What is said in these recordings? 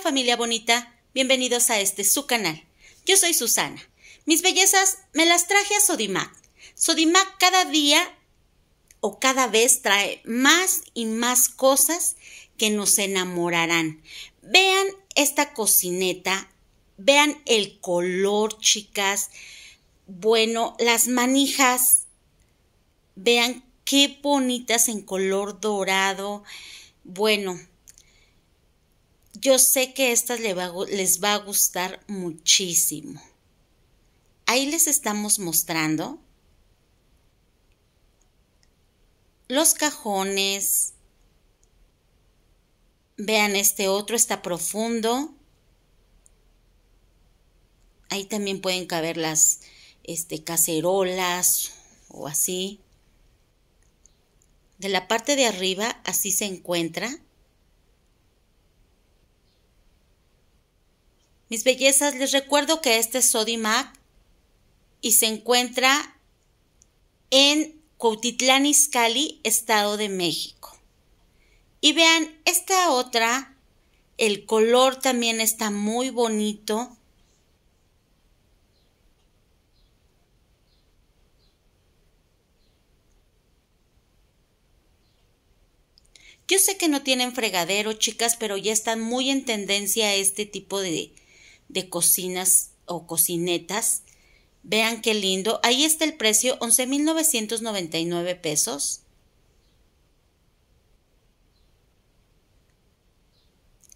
familia bonita? Bienvenidos a este su canal. Yo soy Susana. Mis bellezas me las traje a Sodimac. Sodimac cada día o cada vez trae más y más cosas que nos enamorarán. Vean esta cocineta, vean el color, chicas. Bueno, las manijas, vean qué bonitas en color dorado. Bueno, yo sé que estas les va a gustar muchísimo. Ahí les estamos mostrando los cajones. Vean, este otro está profundo. Ahí también pueden caber las este, cacerolas o así. De la parte de arriba así se encuentra. Mis bellezas, les recuerdo que este es Sodimac y se encuentra en Cuautitlán Izcalli, Estado de México. Y vean, esta otra, el color también está muy bonito. Yo sé que no tienen fregadero, chicas, pero ya están muy en tendencia este tipo de, de cocinas o cocinetas. Vean qué lindo. Ahí está el precio, 11.999 pesos.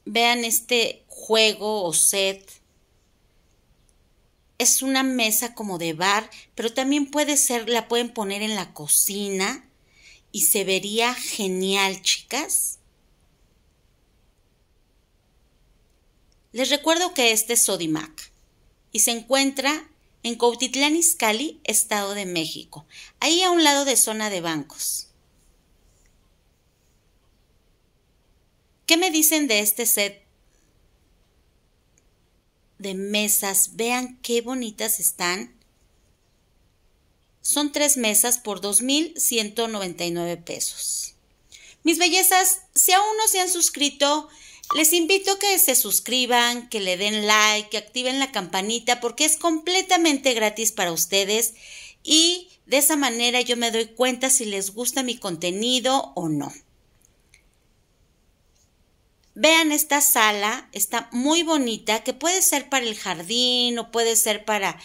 Vean este juego o set. Es una mesa como de bar, pero también puede ser, la pueden poner en la cocina y se vería genial, chicas. Les recuerdo que este es Sodimac y se encuentra en Cautitlán Izcalli, Estado de México, ahí a un lado de zona de bancos. ¿Qué me dicen de este set de mesas? Vean qué bonitas están. Son tres mesas por 2.199 pesos. Mis bellezas, si aún no se han suscrito, les invito a que se suscriban, que le den like, que activen la campanita porque es completamente gratis para ustedes y de esa manera yo me doy cuenta si les gusta mi contenido o no. Vean esta sala, está muy bonita, que puede ser para el jardín o puede ser para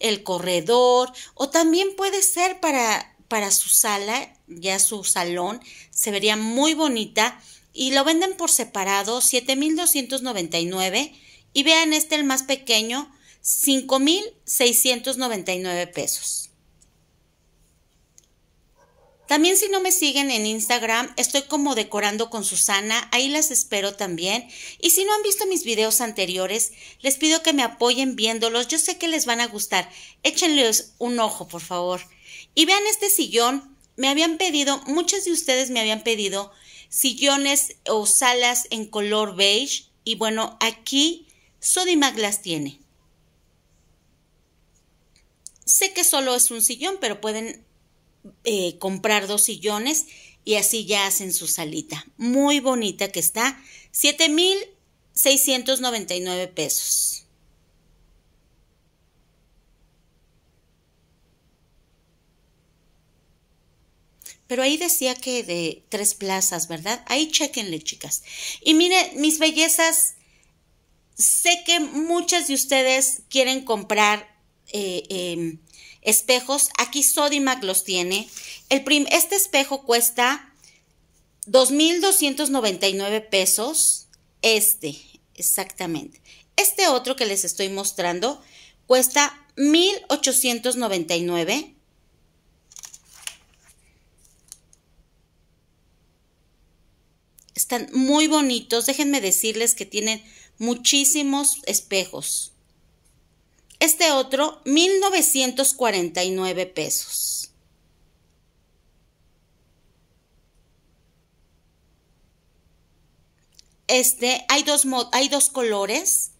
el corredor o también puede ser para, para su sala, ya su salón, se vería muy bonita y lo venden por separado 7.299 y vean este el más pequeño 5.699 pesos. También si no me siguen en Instagram, estoy como decorando con Susana, ahí las espero también. Y si no han visto mis videos anteriores, les pido que me apoyen viéndolos, yo sé que les van a gustar. Échenles un ojo, por favor. Y vean este sillón, me habían pedido, muchos de ustedes me habían pedido sillones o salas en color beige y bueno, aquí Sodimac las tiene. Sé que solo es un sillón, pero pueden eh, comprar dos sillones y así ya hacen su salita. Muy bonita que está, 7,699 pesos. Pero ahí decía que de tres plazas, ¿verdad? Ahí chequenle, chicas. Y miren, mis bellezas, sé que muchas de ustedes quieren comprar eh, em, espejos. Aquí Sodimac los tiene. El este espejo cuesta 2.299 pesos. Este, exactamente. Este otro que les estoy mostrando cuesta 1.899 Están muy bonitos. Déjenme decirles que tienen muchísimos espejos. Este otro, 1949 pesos. Este, hay dos, hay dos colores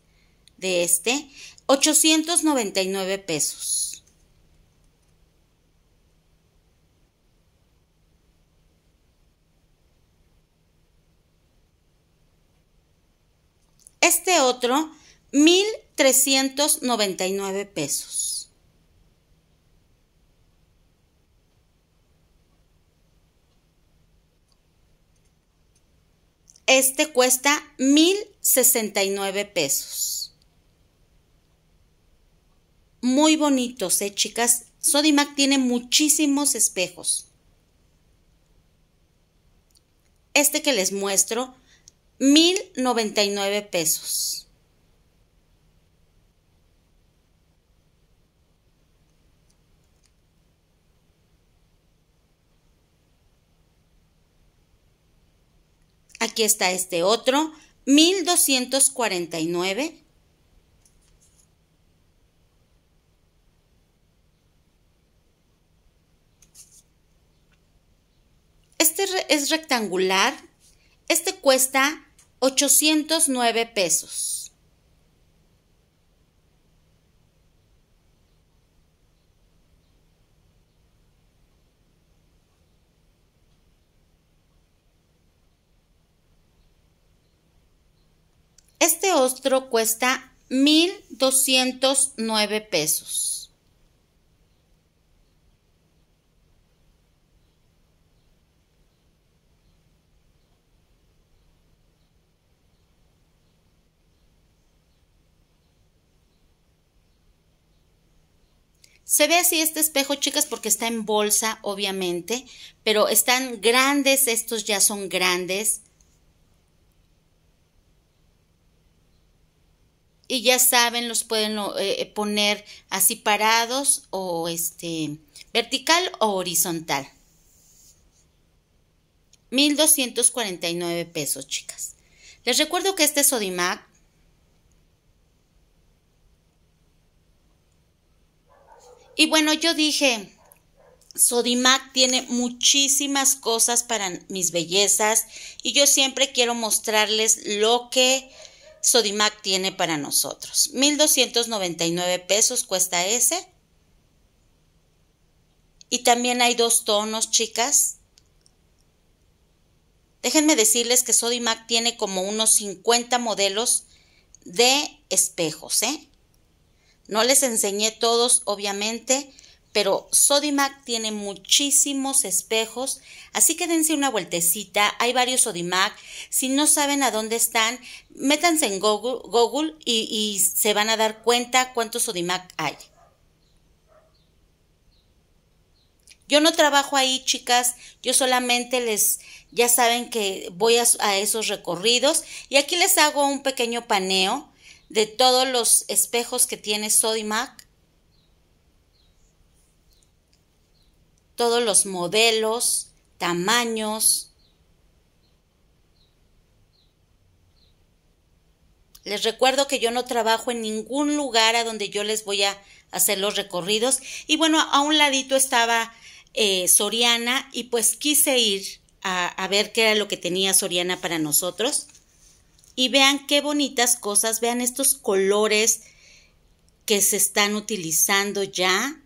de este, 899 pesos. Este otro, 1,399 pesos. Este cuesta 1,069 pesos. Muy bonitos, ¿eh, chicas? Sodimac tiene muchísimos espejos. Este que les muestro Mil y nueve pesos. Aquí está este otro, Mil doscientos cuarenta y nueve. Este es rectangular. Este cuesta ochocientos nueve pesos. Este ostro cuesta mil doscientos nueve pesos. Se ve así este espejo, chicas, porque está en bolsa, obviamente, pero están grandes, estos ya son grandes. Y ya saben, los pueden eh, eh, poner así parados o este vertical o horizontal. 1249 pesos, chicas. Les recuerdo que este Sodimac Y bueno, yo dije, Sodimac tiene muchísimas cosas para mis bellezas y yo siempre quiero mostrarles lo que Sodimac tiene para nosotros. 1.299 pesos cuesta ese. Y también hay dos tonos, chicas. Déjenme decirles que Sodimac tiene como unos 50 modelos de espejos, ¿eh? No les enseñé todos, obviamente, pero Sodimac tiene muchísimos espejos, así que dense una vueltecita, hay varios Sodimac, si no saben a dónde están, métanse en Google, y, se van a dar cuenta cuántos Sodimac hay. Yo no trabajo ahí, chicas, yo solamente les, ya saben que voy a esos recorridos y aquí les hago un pequeño paneo de todos los espejos que tiene Sodimac, todos los modelos, tamaños. Les recuerdo que yo no trabajo en ningún lugar a donde yo les voy a hacer los recorridos. Y bueno, a un ladito estaba eh, Soriana y pues quise ir a ver qué era lo que tenía Soriana para nosotros y vean qué bonitas cosas, vean estos colores que se están utilizando ya.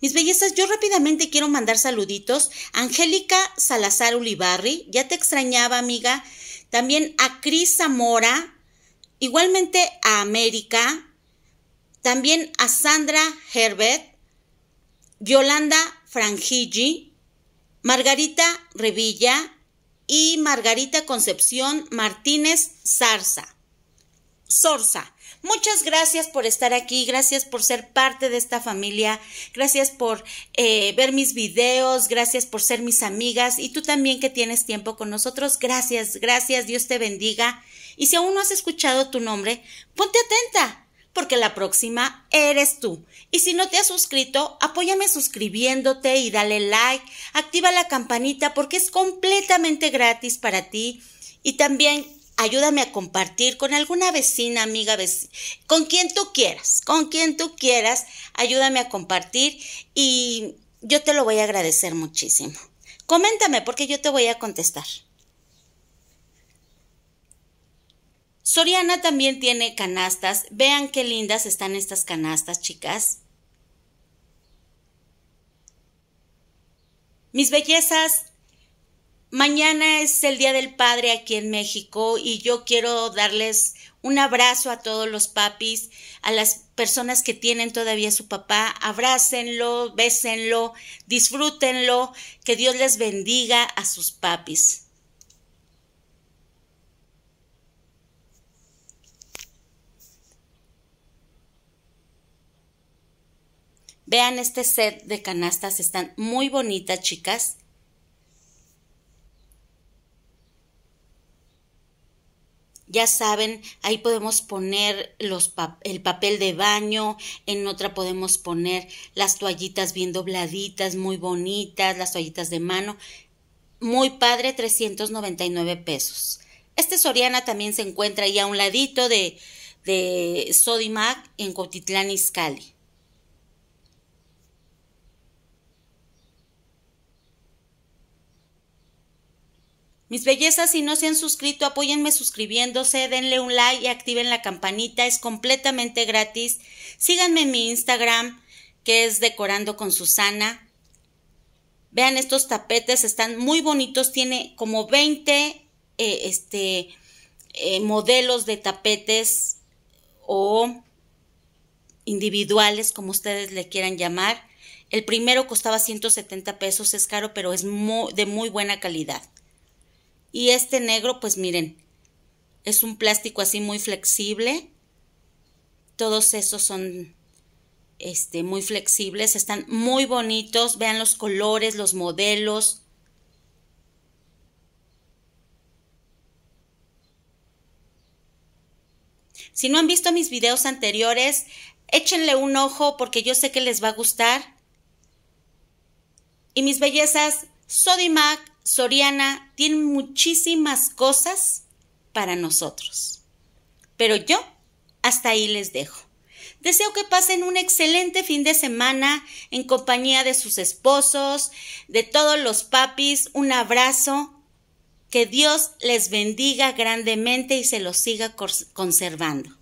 Mis bellezas, yo rápidamente quiero mandar saluditos. Angélica Salazar Ulibarri, ya te extrañaba, amiga. También a Cris Zamora, igualmente a América, también a Sandra Herbert, Yolanda Frangigi, Margarita Revilla, y Margarita Concepción Martínez Zarza. Sorza. Muchas gracias por estar aquí, gracias por ser parte de esta familia, gracias por eh, ver mis videos, gracias por ser mis amigas y tú también que tienes tiempo con nosotros. Gracias, gracias, Dios te bendiga. Y si aún no has escuchado tu nombre, ponte atenta porque la próxima eres tú. Y si no te has suscrito, apóyame suscribiéndote y dale like, activa la campanita porque es completamente gratis para ti y también ayúdame a compartir con alguna vecina, amiga, con quien tú quieras, con quien tú quieras, ayúdame a compartir y yo te lo voy a agradecer muchísimo. Coméntame porque yo te voy a contestar. Soriana también tiene canastas. Vean qué lindas están estas canastas, chicas. Mis bellezas, mañana es el Día del Padre aquí en México y yo quiero darles un abrazo a todos los papis, a las personas que tienen todavía su papá. Abrácenlo, bésenlo, disfrútenlo, que Dios les bendiga a sus papis. Vean este set de canastas, están muy bonitas, chicas. ya saben, ahí podemos poner el papel de baño, en otra podemos poner las toallitas bien dobladitas, muy bonitas, las toallitas de mano. Muy padre, 399 pesos. Este Soriana también se encuentra ahí a un ladito de, de Sodimac en Cotitlán, Iscali. Mis bellezas, si no se han suscrito, apóyenme suscribiéndose, denle un like y activen la campanita, es completamente gratis. Síganme en mi Instagram, que es Decorando con Susana. Vean estos tapetes, están muy bonitos, tiene como 20 eh, este, eh, modelos de tapetes o individuales, como ustedes le quieran llamar. El primero costaba 170 pesos, es caro, pero es de muy buena calidad. Y este negro, pues miren, es un plástico así muy flexible. Todos esos son este, muy flexibles, están muy bonitos. Vean los colores, los modelos. Si no han visto mis videos anteriores, échenle un ojo porque yo sé que les va a gustar. Y mis bellezas, Sodimac Soriana tiene muchísimas cosas para nosotros. Pero yo hasta ahí les dejo. Deseo que pasen un excelente fin de semana en compañía de sus esposos, de todos los papis. Un abrazo. Que Dios les bendiga grandemente y se los siga conservando.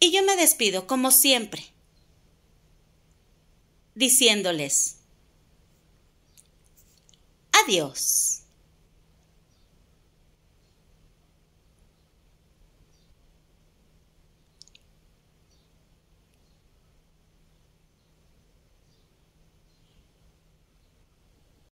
Y yo me despido, como siempre, diciéndoles, adiós.